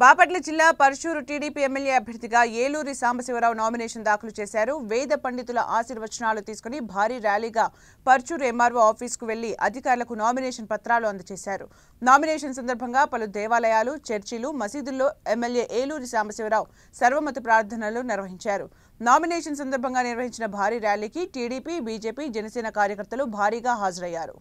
బాపట్ల జిల్లా Parchur TDP MLA అభ్యర్థిగా Eluri Sambasivarao nomination దాఖలు చేశారు వేద పండితుల ఆశీర్వచనాలు తీసుకుని భారీ ర్యాలీగా పరుచూరు ఎంఆర్ఓ ఆఫీస్కు వెళ్లి అధికారులకు నామినేషన్ పత్రాలు అందజేశారు నామినేషన్ సందర్భంగా పలు దేవాలయాలు చర్చిలు మసీదుల్లో ఎమ్మెల్యే ఏలూరి సాంబశివరావు సర్వమత ప్రార్థనలు నిర్వహించారు నామినేషన్ సందర్భంగా నిర్వహించిన భారీ ర్యాలీకి టీడీపీ బీజేపీ జనసేన కార్యకర్తలు భారీగా హాజరయ్యారు